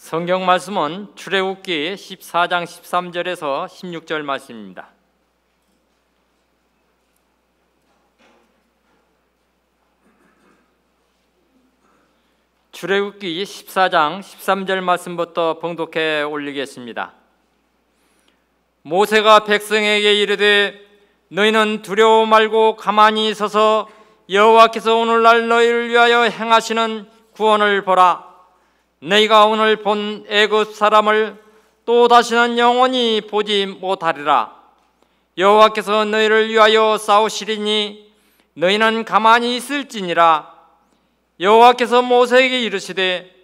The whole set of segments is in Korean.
성경 말씀은 출애굽기 14장 13절에서 16절 말씀입니다. 출애굽기 14장 13절 말씀부터 봉독해 올리겠습니다. 모세가 백성에게 이르되 너희는 두려워 말고 가만히 서서 여호와께서 오늘날 너희를 위하여 행하시는 구원을 보라 내가 오늘 본 애굽 사람을 또 다시는 영원히 보지 못하리라. 여호와께서 너희를 위하여 싸우시리니 너희는 가만히 있을지니라. 여호와께서 모세에게 이르시되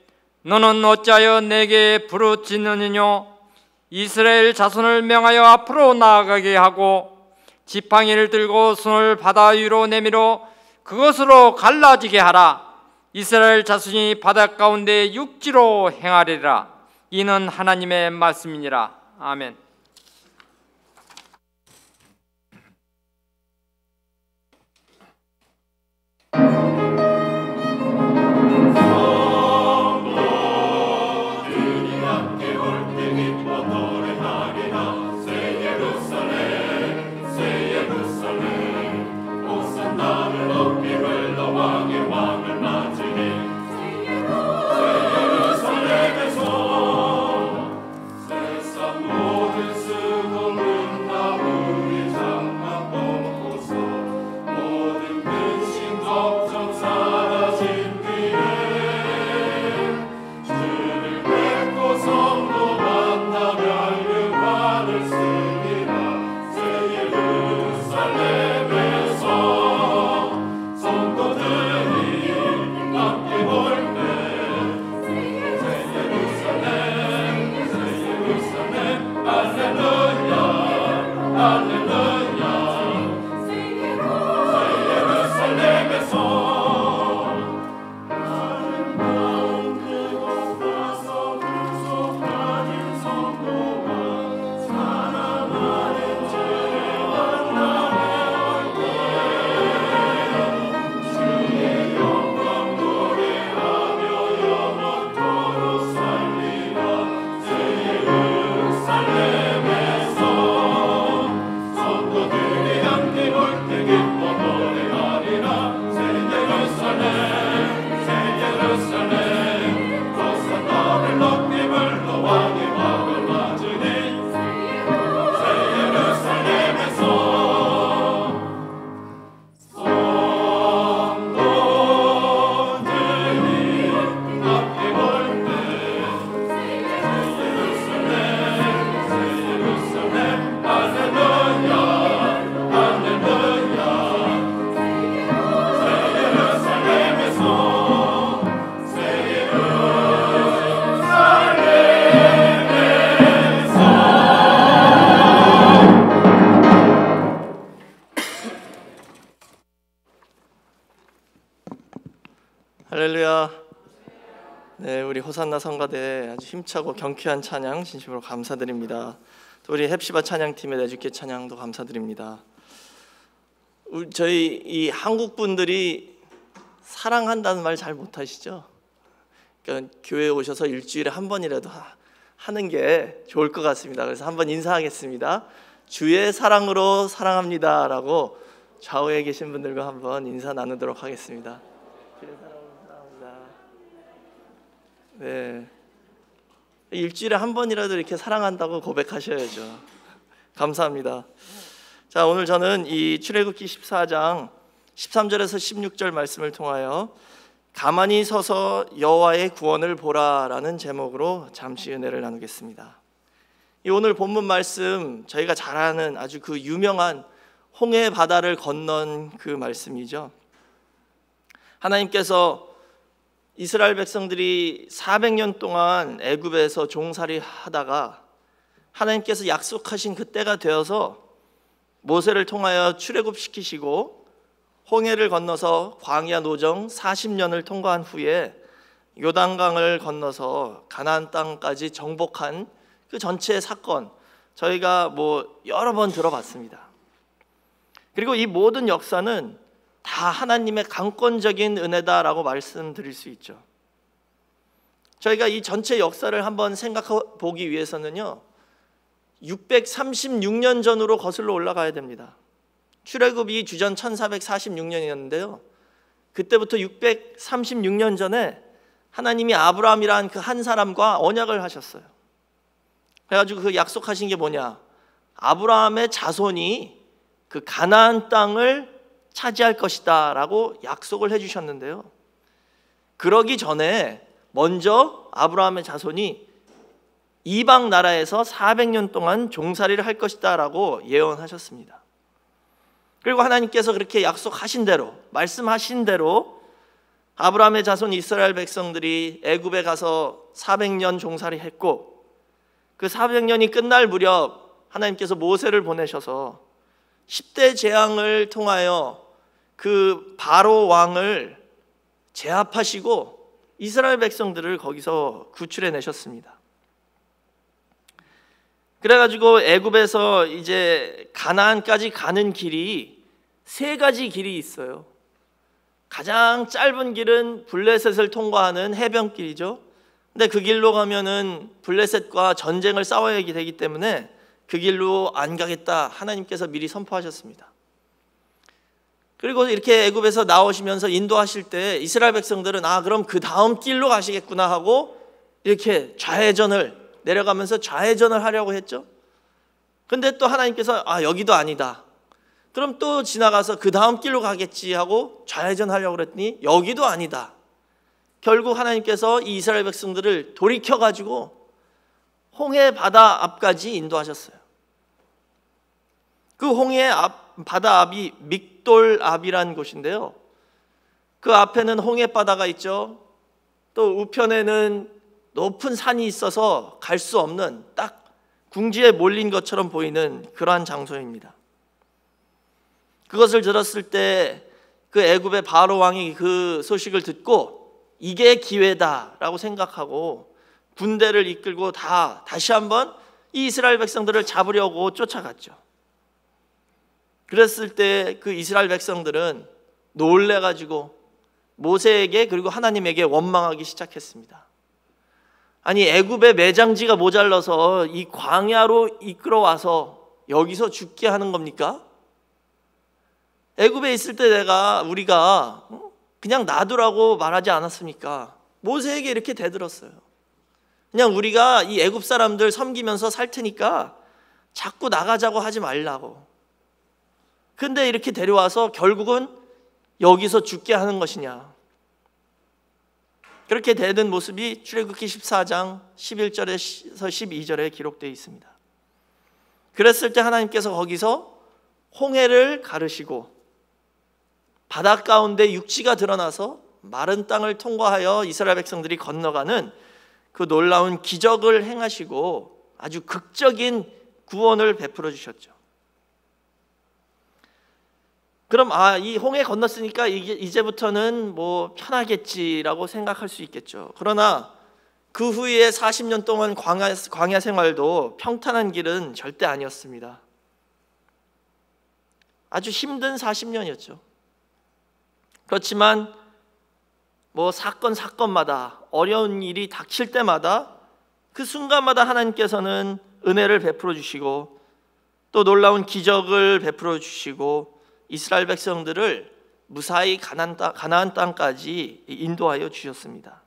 너는 어찌하여 내게 부르짖느냐 이스라엘 자손을 명하여 앞으로 나아가게 하고 지팡이를 들고 손을 바다 위로 내밀어 그것으로 갈라지게 하라. 이스라엘 자손이 바닷 가운데 육지로 행하리라 이는 하나님의 말씀이니라 아멘 할렐루야. 네, 우리 호산나 성가대 아주 힘차고 경쾌한 찬양 진심으로 감사드립니다. 또 우리 햅시바 찬양팀의 내주께 찬양도 감사드립니다. 우리 저희 이 한국 분들이 사랑한다는 말 잘 못하시죠? 그러니까 교회에 오셔서 일주일에 한 번이라도 하는 게 좋을 것 같습니다. 그래서 한번 인사하겠습니다. 주의 사랑으로 사랑합니다라고 좌우에 계신 분들과 한번 인사 나누도록 하겠습니다. 네. 일주일에 한 번이라도 이렇게 사랑한다고 고백하셔야죠. 감사합니다. 자, 오늘 저는 이 출애굽기 14장 13절에서 16절 말씀을 통하여 가만히 서서 여호와의 구원을 보라라는 제목으로 잠시 은혜를 나누겠습니다. 이 오늘 본문 말씀 저희가 잘 아는 아주 그 유명한 홍해 바다를 건넌 그 말씀이죠. 하나님께서 이스라엘 백성들이 400년 동안 애굽에서 종살이 하다가 하나님께서 약속하신 그때가 되어서 모세를 통하여 출애굽시키시고 홍해를 건너서 광야 노정 40년을 통과한 후에 요단강을 건너서 가나안 땅까지 정복한 그 전체 사건 저희가 뭐 여러 번 들어봤습니다. 그리고 이 모든 역사는 다 하나님의 강권적인 은혜다라고 말씀드릴 수 있죠. 저희가 이 전체 역사를 한번 생각해 보기 위해서는요. 636년 전으로 거슬러 올라가야 됩니다. 출애굽이 주전 1446년이었는데요. 그때부터 636년 전에 하나님이 아브라함이란 그 한 사람과 언약을 하셨어요. 그래가지고 그 약속하신 게 뭐냐? 아브라함의 자손이 그 가나안 땅을 차지할 것이다 라고 약속을 해주셨는데요. 그러기 전에 먼저 아브라함의 자손이 이방 나라에서 400년 동안 종살이를 할 것이다 라고 예언하셨습니다. 그리고 하나님께서 그렇게 약속하신 대로 말씀하신 대로 아브라함의 자손 이스라엘 백성들이 애굽에 가서 400년 종살이 했고 그 400년이 끝날 무렵 하나님께서 모세를 보내셔서 10대 재앙을 통하여 그 바로 왕을 제압하시고 이스라엘 백성들을 거기서 구출해 내셨습니다. 그래가지고 애굽에서 이제 가나안까지 가는 길이 세 가지 길이 있어요. 가장 짧은 길은 블레셋을 통과하는 해변길이죠. 근데 그 길로 가면은 블레셋과 전쟁을 싸워야 되기 때문에 그 길로 안 가겠다 하나님께서 미리 선포하셨습니다. 그리고 이렇게 애굽에서 나오시면서 인도하실 때 이스라엘 백성들은 아 그럼 그 다음 길로 가시겠구나 하고 이렇게 좌회전을 내려가면서 좌회전을 하려고 했죠. 근데 또 하나님께서 아 여기도 아니다. 그럼 또 지나가서 그 다음 길로 가겠지 하고 좌회전하려고 그랬더니 여기도 아니다. 결국 하나님께서 이 이스라엘 백성들을 돌이켜 가지고 홍해 바다 앞까지 인도하셨어요. 그 홍해 앞 바다 앞이 믹돌 앞이라는 곳인데요. 그 앞에는 홍해 바다가 있죠. 또 우편에는 높은 산이 있어서 갈 수 없는 딱 궁지에 몰린 것처럼 보이는 그러한 장소입니다. 그것을 들었을 때 그 애굽의 바로 왕이 그 소식을 듣고 이게 기회다라고 생각하고 군대를 이끌고 다 다시 한번 이스라엘 백성들을 잡으려고 쫓아갔죠. 그랬을 때 그 이스라엘 백성들은 놀래 가지고 모세에게 그리고 하나님에게 원망하기 시작했습니다. 아니 애굽의 매장지가 모자라서 이 광야로 이끌어와서 여기서 죽게 하는 겁니까? 애굽에 있을 때 내가 우리가 그냥 놔두라고 말하지 않았습니까? 모세에게 이렇게 대들었어요. 그냥 우리가 이 애굽 사람들 섬기면서 살 테니까 자꾸 나가자고 하지 말라고. 근데 이렇게 데려와서 결국은 여기서 죽게 하는 것이냐? 그렇게 되는 모습이 출애굽기 14장 11절에서 12절에 기록되어 있습니다. 그랬을 때 하나님께서 거기서 홍해를 가르시고 바다 가운데 육지가 드러나서 마른 땅을 통과하여 이스라엘 백성들이 건너가는 그 놀라운 기적을 행하시고 아주 극적인 구원을 베풀어 주셨죠. 그럼 아 이 홍해 건넜으니까 이제부터는 뭐 편하겠지라고 생각할 수 있겠죠. 그러나 그 후에 40년 동안 광야, 광야 생활도 평탄한 길은 절대 아니었습니다. 아주 힘든 40년이었죠. 그렇지만 뭐 사건 사건마다 어려운 일이 닥칠 때마다 그 순간마다 하나님께서는 은혜를 베풀어 주시고 또 놀라운 기적을 베풀어 주시고 이스라엘 백성들을 무사히 가나안, 땅, 가나 땅까지 인도하여 주셨습니다.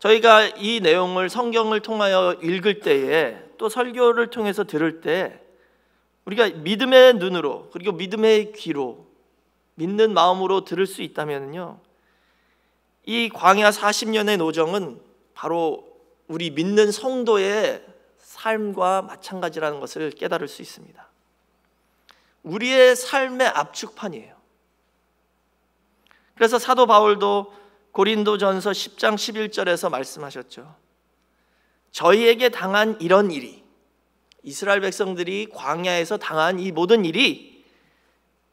저희가 이 내용을 성경을 통하여 읽을 때에 또 설교를 통해서 들을 때 우리가 믿음의 눈으로 그리고 믿음의 귀로 믿는 마음으로 들을 수 있다면요. 이 광야 40년의 노정은 바로 우리 믿는 성도의 삶과 마찬가지라는 것을 깨달을 수 있습니다. 우리의 삶의 압축판이에요. 그래서 사도 바울도 고린도전서 10장 11절에서 말씀하셨죠. 저희에게 당한 이런 일이 이스라엘 백성들이 광야에서 당한 이 모든 일이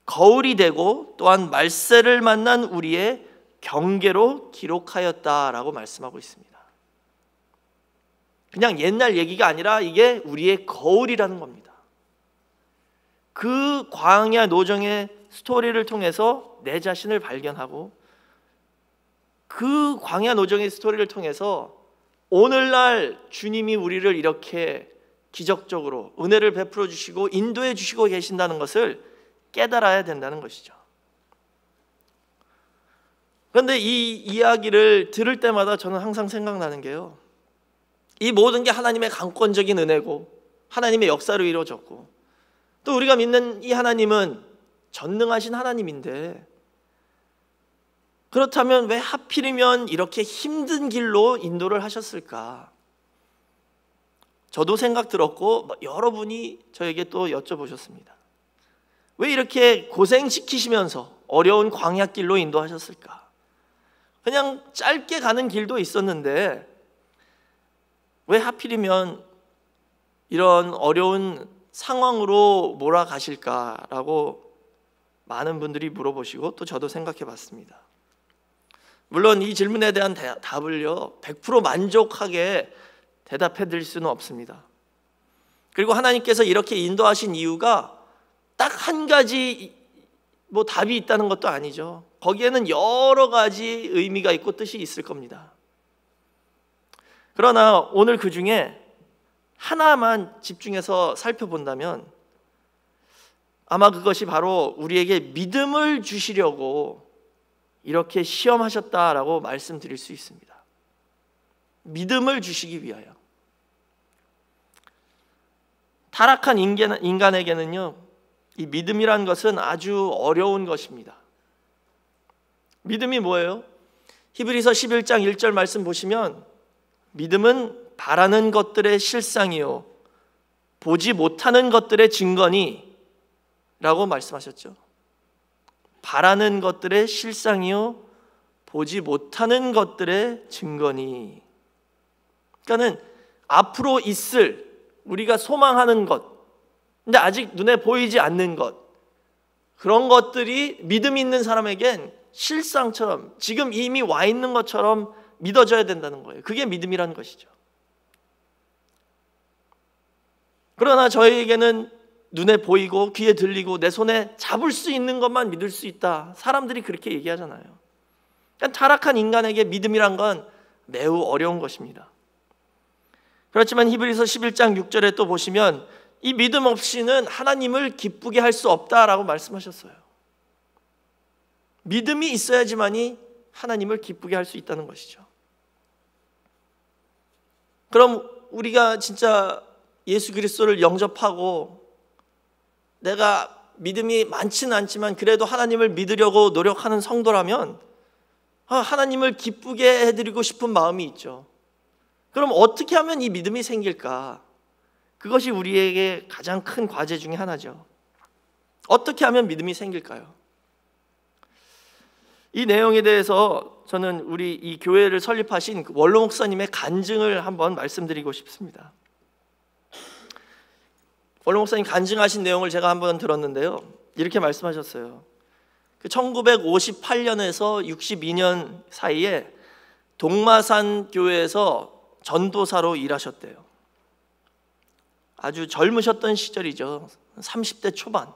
거울이 되고 또한 말세를 만난 우리의 경계로 기록하였다라고 말씀하고 있습니다. 그냥 옛날 얘기가 아니라 이게 우리의 거울이라는 겁니다. 그 광야 노정의 스토리를 통해서 내 자신을 발견하고 그 광야 노정의 스토리를 통해서 오늘날 주님이 우리를 이렇게 기적적으로 은혜를 베풀어 주시고 인도해 주시고 계신다는 것을 깨달아야 된다는 것이죠. 그런데 이 이야기를 들을 때마다 저는 항상 생각나는 게요. 이 모든 게 하나님의 강권적인 은혜고 하나님의 역사로 이루어졌고 또 우리가 믿는 이 하나님은 전능하신 하나님인데 그렇다면 왜 하필이면 이렇게 힘든 길로 인도를 하셨을까? 저도 생각 들었고 뭐 여러분이 저에게 또 여쭤보셨습니다. 왜 이렇게 고생시키시면서 어려운 광야길로 인도하셨을까? 그냥 짧게 가는 길도 있었는데 왜 하필이면 이런 어려운 상황으로 몰아가실까라고 많은 분들이 물어보시고 또 저도 생각해 봤습니다. 물론 이 질문에 대한 답을요, 100% 만족하게 대답해 드릴 수는 없습니다. 그리고 하나님께서 이렇게 인도하신 이유가 딱 한 가지 뭐 답이 있다는 것도 아니죠. 거기에는 여러 가지 의미가 있고 뜻이 있을 겁니다. 그러나 오늘 그 중에 하나만 집중해서 살펴본다면 아마 그것이 바로 우리에게 믿음을 주시려고 이렇게 시험하셨다라고 말씀드릴 수 있습니다. 믿음을 주시기 위하여. 타락한 인간에게는요, 이 믿음이란 것은 아주 어려운 것입니다. 믿음이 뭐예요? 히브리서 11장 1절 말씀 보시면 믿음은 바라는 것들의 실상이요. 보지 못하는 것들의 증거니 라고 말씀하셨죠. 바라는 것들의 실상이요. 보지 못하는 것들의 증거니. 그러니까는 앞으로 있을 우리가 소망하는 것, 근데 아직 눈에 보이지 않는 것, 그런 것들이 믿음 있는 사람에겐 실상처럼 지금 이미 와 있는 것처럼 믿어져야 된다는 거예요. 그게 믿음이라는 것이죠. 그러나 저희에게는 눈에 보이고 귀에 들리고 내 손에 잡을 수 있는 것만 믿을 수 있다. 사람들이 그렇게 얘기하잖아요. 그러니까 타락한 인간에게 믿음이란 건 매우 어려운 것입니다. 그렇지만 히브리서 11장 6절에 또 보시면 이 믿음 없이는 하나님을 기쁘게 할 수 없다라고 말씀하셨어요. 믿음이 있어야지만이 하나님을 기쁘게 할 수 있다는 것이죠. 그럼 우리가 진짜 예수 그리스도를 영접하고 내가 믿음이 많지는 않지만 그래도 하나님을 믿으려고 노력하는 성도라면 아, 하나님을 기쁘게 해드리고 싶은 마음이 있죠. 그럼 어떻게 하면 이 믿음이 생길까? 그것이 우리에게 가장 큰 과제 중의 하나죠. 어떻게 하면 믿음이 생길까요? 이 내용에 대해서 저는 우리 이 교회를 설립하신 그 원로 목사님의 간증을 한번 말씀드리고 싶습니다. 원로 목사님 간증하신 내용을 제가 한번 들었는데요. 이렇게 말씀하셨어요. 1958년에서 그 62년 사이에 동마산 교회에서 전도사로 일하셨대요. 아주 젊으셨던 시절이죠. 30대 초반.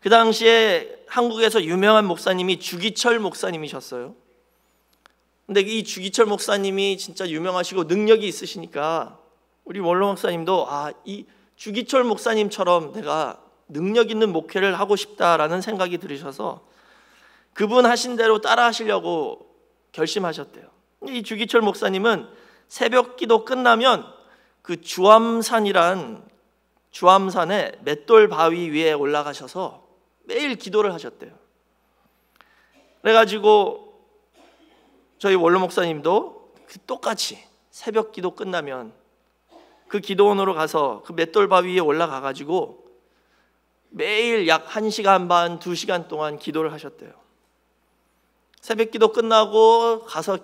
그 당시에 한국에서 유명한 목사님이 주기철 목사님이셨어요. 근데 이 주기철 목사님이 진짜 유명하시고 능력이 있으시니까 우리 원로 목사님도 아, 이 주기철 목사님처럼 내가 능력 있는 목회를 하고 싶다라는 생각이 들으셔서 그분 하신 대로 따라 하시려고 결심하셨대요. 이 주기철 목사님은 새벽 기도 끝나면 그 주암산이란 주암산의 맷돌 바위 위에 올라가셔서 매일 기도를 하셨대요. 그래가지고 저희 원로 목사님도 그 똑같이 새벽 기도 끝나면 그 기도원으로 가서 그 맷돌바위에 올라가 가지고 매일 약 1시간 반, 2시간 동안 기도를 하셨대요. 새벽 기도 끝나고 가서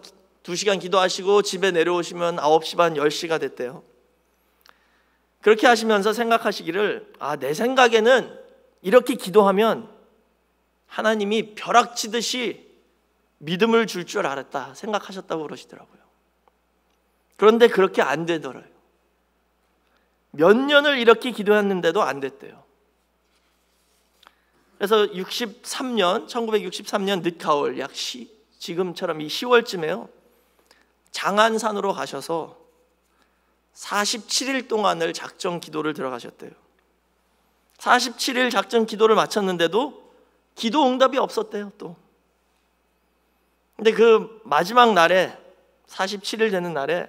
2시간 기도하시고 집에 내려오시면 9시 반, 10시가 됐대요. 그렇게 하시면서 생각하시기를 아, 내 생각에는 이렇게 기도하면 하나님이 벼락치듯이 믿음을 줄줄 줄 알았다 생각하셨다고 그러시더라고요. 그런데 그렇게 안되더라고요 몇 년을 이렇게 기도했는데도 안 됐대요. 그래서 63년, 1963년 늦가을 약 시, 지금처럼 이 10월쯤에요. 장안산으로 가셔서 47일 동안을 작정 기도를 들어가셨대요. 47일 작정 기도를 마쳤는데도 기도 응답이 없었대요, 또. 근데 그 마지막 날에 47일 되는 날에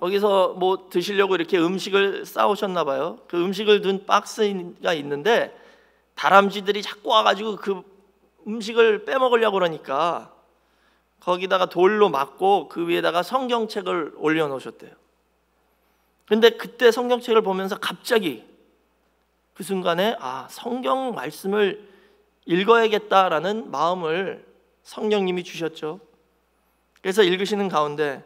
거기서 뭐 드시려고 이렇게 음식을 싸오셨나 봐요. 그 음식을 둔 박스가 있는데 다람쥐들이 자꾸 와가지고 그 음식을 빼먹으려고 그러니까 거기다가 돌로 막고 그 위에다가 성경책을 올려놓으셨대요. 근데 그때 성경책을 보면서 갑자기 그 순간에 아 성경 말씀을 읽어야겠다라는 마음을 성령님이 주셨죠. 그래서 읽으시는 가운데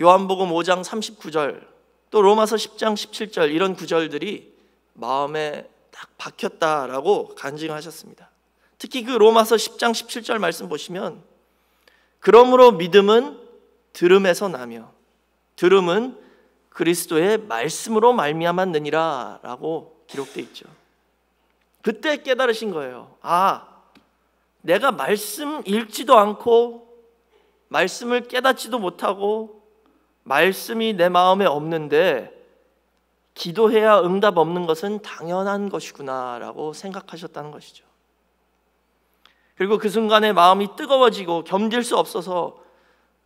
요한복음 5장 39절, 또 로마서 10장 17절 이런 구절들이 마음에 딱 박혔다라고 간증하셨습니다. 특히 그 로마서 10장 17절 말씀 보시면 그러므로 믿음은 들음에서 나며 들음은 그리스도의 말씀으로 말미암았느니라라고 기록돼 있죠. 그때 깨달으신 거예요. 아, 내가 말씀 읽지도 않고 말씀을 깨닫지도 못하고 말씀이 내 마음에 없는데 기도해야 응답 없는 것은 당연한 것이구나라고 생각하셨다는 것이죠. 그리고 그 순간에 마음이 뜨거워지고 견딜 수 없어서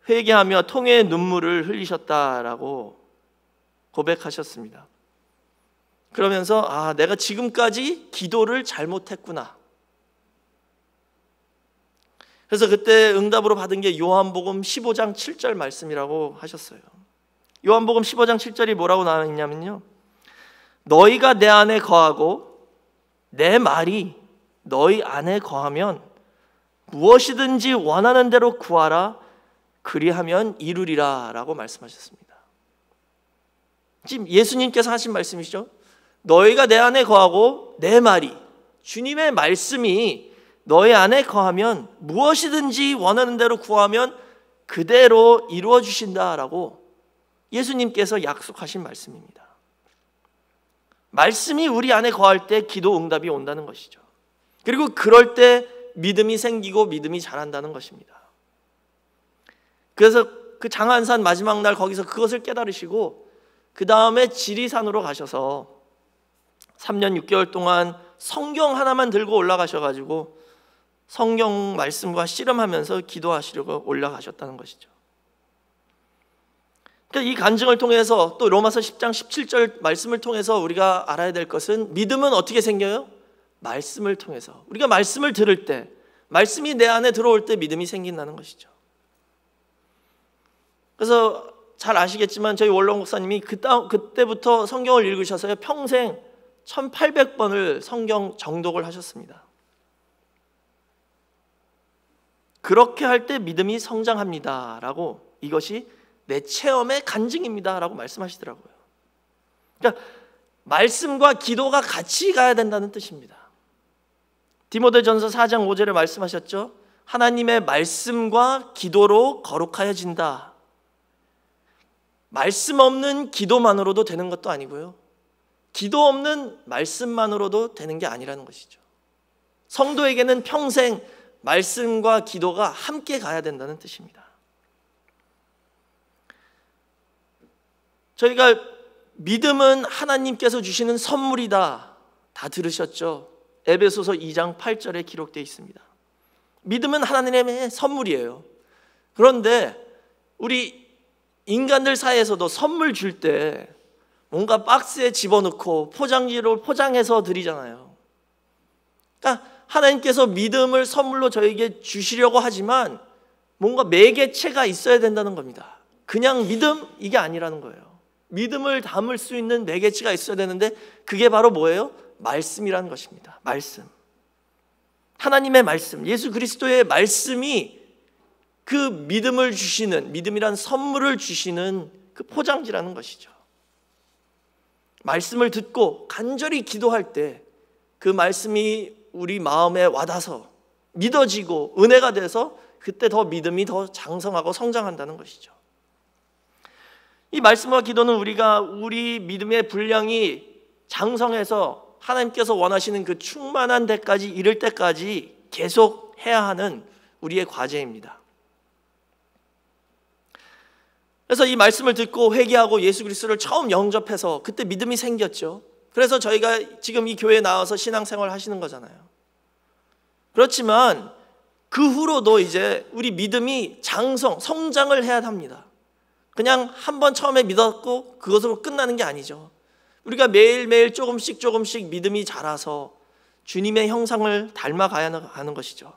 회개하며 통의 눈물을 흘리셨다라고 고백하셨습니다. 그러면서 아, 내가 지금까지 기도를 잘못했구나. 그래서 그때 응답으로 받은 게 요한복음 15장 7절 말씀이라고 하셨어요. 요한복음 15장 7절이 뭐라고 나와 있냐면요. 너희가 내 안에 거하고 내 말이 너희 안에 거하면 무엇이든지 원하는 대로 구하라 그리하면 이루리라라고 말씀하셨습니다. 지금 예수님께서 하신 말씀이죠. 너희가 내 안에 거하고 내 말이 주님의 말씀이 너희 안에 거하면 무엇이든지 원하는 대로 구하면 그대로 이루어 주신다라고 예수님께서 약속하신 말씀입니다. 말씀이 우리 안에 거할 때 기도 응답이 온다는 것이죠. 그리고 그럴 때 믿음이 생기고 믿음이 자란다는 것입니다. 그래서 그 장안산 마지막 날 거기서 그것을 깨달으시고 그 다음에 지리산으로 가셔서 3년 6개월 동안 성경 하나만 들고 올라가셔가지고 성경 말씀과 씨름하면서 기도하시려고 올라가셨다는 것이죠. 그러니까 이 간증을 통해서 또 로마서 10장 17절 말씀을 통해서 우리가 알아야 될 것은 믿음은 어떻게 생겨요? 말씀을 통해서. 우리가 말씀을 들을 때, 말씀이 내 안에 들어올 때 믿음이 생긴다는 것이죠. 그래서 잘 아시겠지만 저희 원로 목사님이 그 그때부터 성경을 읽으셔서 평생 1800번을 성경 정독을 하셨습니다. 그렇게 할 때 믿음이 성장합니다라고 이것이 내 체험의 간증입니다라고 말씀하시더라고요. 그러니까 말씀과 기도가 같이 가야 된다는 뜻입니다. 디모데전서 4장 5절에 말씀하셨죠. 하나님의 말씀과 기도로 거룩하여진다. 말씀 없는 기도만으로도 되는 것도 아니고요. 기도 없는 말씀만으로도 되는 게 아니라는 것이죠. 성도에게는 평생 말씀과 기도가 함께 가야 된다는 뜻입니다. 저희가 믿음은 하나님께서 주시는 선물이다. 다 들으셨죠? 에베소서 2장 8절에 기록되어 있습니다. 믿음은 하나님의 선물이에요. 그런데 우리 인간들 사이에서도 선물 줄 때 뭔가 박스에 집어넣고 포장지로 포장해서 드리잖아요. 그러니까 하나님께서 믿음을 선물로 저에게 주시려고 하지만 뭔가 매개체가 있어야 된다는 겁니다. 그냥 믿음 이게 아니라는 거예요. 믿음을 담을 수 있는 매개체가 있어야 되는데 그게 바로 뭐예요? 말씀이라는 것입니다. 말씀. 하나님의 말씀, 예수 그리스도의 말씀이 그 믿음을 주시는 믿음이란 선물을 주시는 그 포장지라는 것이죠. 말씀을 듣고 간절히 기도할 때 그 말씀이 우리 마음에 와닿아서 믿어지고 은혜가 돼서 그때 더 믿음이 더 장성하고 성장한다는 것이죠. 이 말씀과 기도는 우리가 우리 믿음의 분량이 장성해서 하나님께서 원하시는 그 충만한 데까지 이를 때까지 계속 해야 하는 우리의 과제입니다. 그래서 이 말씀을 듣고 회개하고 예수 그리스도를 처음 영접해서 그때 믿음이 생겼죠. 그래서 저희가 지금 이 교회에 나와서 신앙생활 하시는 거잖아요. 그렇지만 그 후로도 이제 우리 믿음이 장성, 성장을 해야 합니다. 그냥 한 번 처음에 믿었고 그것으로 끝나는 게 아니죠. 우리가 매일매일 조금씩 조금씩 믿음이 자라서 주님의 형상을 닮아가야 하는 것이죠.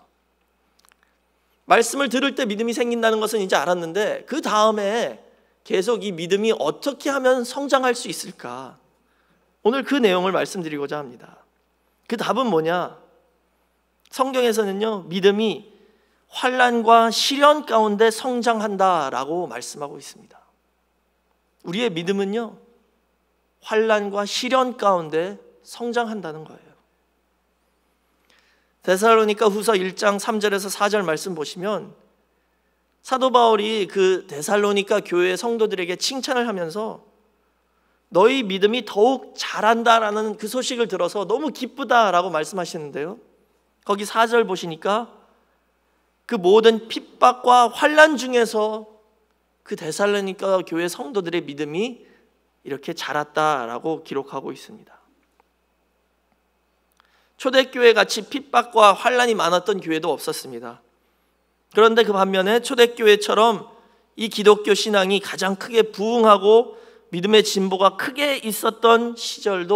말씀을 들을 때 믿음이 생긴다는 것은 이제 알았는데 그 다음에 계속 이 믿음이 어떻게 하면 성장할 수 있을까? 오늘 그 내용을 말씀드리고자 합니다. 그 답은 뭐냐? 성경에서는요. 믿음이 환란과 시련 가운데 성장한다라고 말씀하고 있습니다. 우리의 믿음은요. 환란과 시련 가운데 성장한다는 거예요. 데살로니가 후서 1장 3절에서 4절 말씀 보시면 사도 바울이 그 데살로니가 교회 성도들에게 칭찬을 하면서 너희 믿음이 더욱 잘한다라는그 소식을 들어서 너무 기쁘다라고 말씀하시는데요. 거기 4절 보시니까 그 모든 핍박과 환란 중에서 그데살로니까 교회 성도들의 믿음이 이렇게 자랐다라고 기록하고 있습니다. 초대교회 같이 핍박과 환란이 많았던 교회도 없었습니다. 그런데 그 반면에 초대교회처럼 이 기독교 신앙이 가장 크게 부흥하고 믿음의 진보가 크게 있었던 시절도